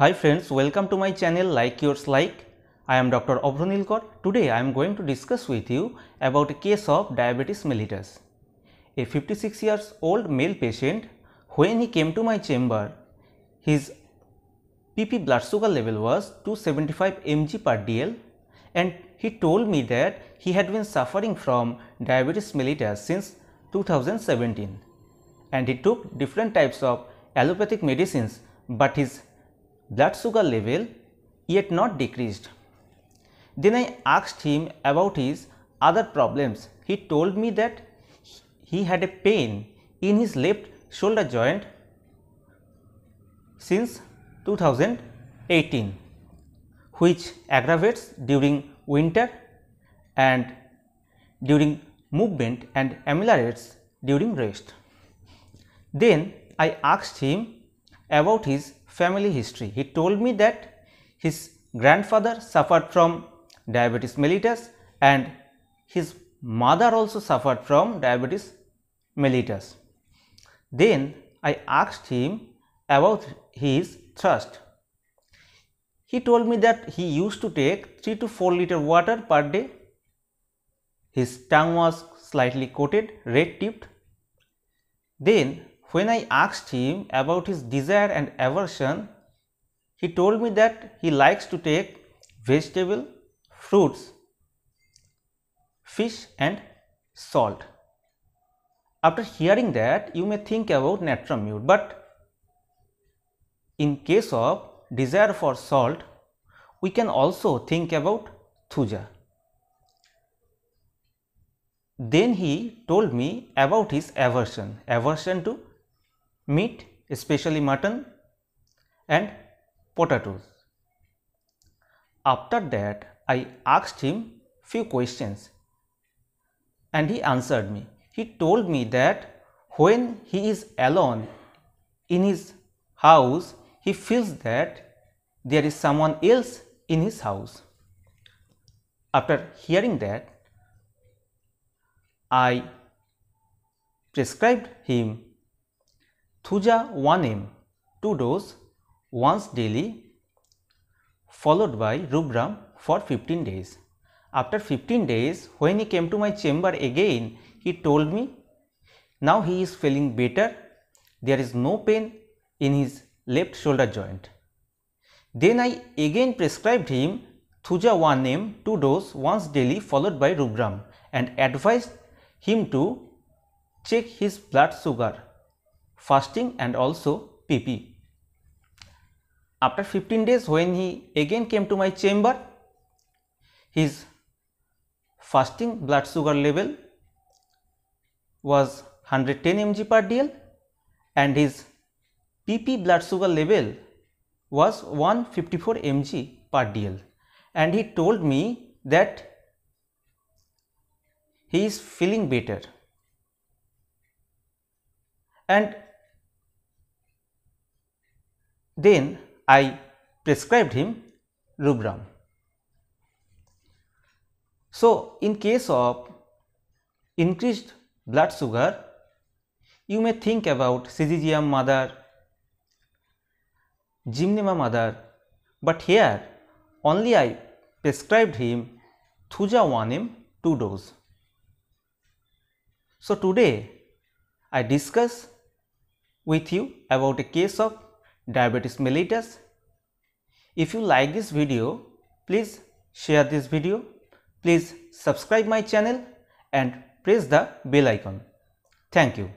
Hi friends, welcome to my channel Like Yours Like. I am Dr. Abhranil Kaur. Today I am going to discuss with you about a case of diabetes mellitus. A 56 years old male patient, when he came to my chamber, his PP blood sugar level was 275 mg per dl and he told me that he had been suffering from diabetes mellitus since 2017 and he took different types of allopathic medicines but his blood sugar level yet not decreased. Then I asked him about his other problems. He told me that he had a pain in his left shoulder joint since 2018 which aggravates during winter and during movement and ameliorates during rest. Then I asked him about his family history. He told me that his grandfather suffered from diabetes mellitus and his mother also suffered from diabetes mellitus. Then I asked him about his thirst. He told me that he used to take 3 to 4 liter water per day. His tongue was slightly coated, red tipped. Then when I asked him about his desire and aversion, he told me that he likes to take vegetable, fruits, fish and salt. After hearing that, you may think about natural mute, but in case of desire for salt, we can also think about thuja. Then he told me about his aversion, aversion to meat especially mutton and potatoes. After that I asked him few questions and he answered me. He told me that when he is alone in his house he feels that there is someone else in his house. After hearing that I prescribed him Thuja 1M 2 dose once daily followed by Rubram for 15 days. After 15 days when he came to my chamber again he told me now he is feeling better there is no pain in his left shoulder joint. Then I again prescribed him Thuja 1M 2 dose once daily followed by Rubram and advised him to check his blood sugar fasting and also PP. After 15 days when he again came to my chamber, his fasting blood sugar level was 110 mg per dl and his PP blood sugar level was 154 mg per dl and he told me that he is feeling better and then I prescribed him rubram. So, in case of increased blood sugar, you may think about syzygium mother, gymnema mother, but here only I prescribed him thuja 1m 2 dose. So, today I discuss with you about a case of diabetes mellitus. If you like this video, please share this video, please subscribe my channel and press the bell icon. Thank you.